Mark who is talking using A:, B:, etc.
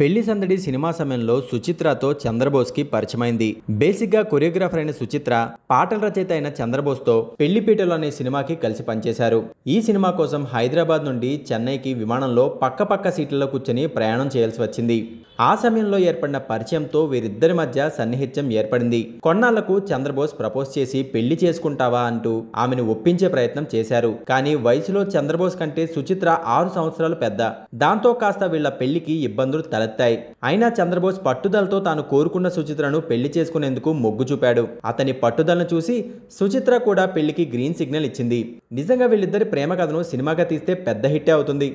A: పెళ్లి సందడి సినిమా సమయంలో సుచిత్రతో చంద్రబోస్కి పరిచయమైంది బేసిక్గా కొరియోగ్రాఫర్ అయిన సుచిత్ర పాటల రచయిత అయిన చంద్రబోస్తో పెళ్లిపీటలు అనే సినిమాకి కలిసి పనిచేశారు ఈ సినిమా కోసం హైదరాబాద్ నుండి చెన్నైకి విమానంలో పక్కపక్క పక్క సీట్లలో కూర్చొని ప్రయాణం చేయాల్సి వచ్చింది ఆ సమయంలో ఏర్పడిన పరిచయంతో వీరిద్దరి మధ్య సన్నిహిత్యం ఏర్పడింది కొన్నాళ్లకు చంద్రబోస్ ప్రపోజ్ చేసి పెళ్లి చేసుకుంటావా అంటూ ఆమెను ఒప్పించే ప్రయత్నం చేశారు కానీ వయసులో చంద్రబోస్ కంటే సుచిత్ర ఆరు సంవత్సరాలు పెద్ద దాంతో కాస్త వీళ్ల పెళ్లికి ఇబ్బందులు తలెత్తాయి అయినా చంద్రబోస్ పట్టుదలతో తాను కోరుకున్న సుచిత్రను పెళ్లి చేసుకునేందుకు మొగ్గు చూపాడు అతని పట్టుదలను చూసి సుచిత్ర కూడా పెళ్లికి గ్రీన్ సిగ్నల్ ఇచ్చింది నిజంగా వీళ్ళిద్దరి ప్రేమ కథను సినిమాగా తీస్తే పెద్ద హిట్టే అవుతుంది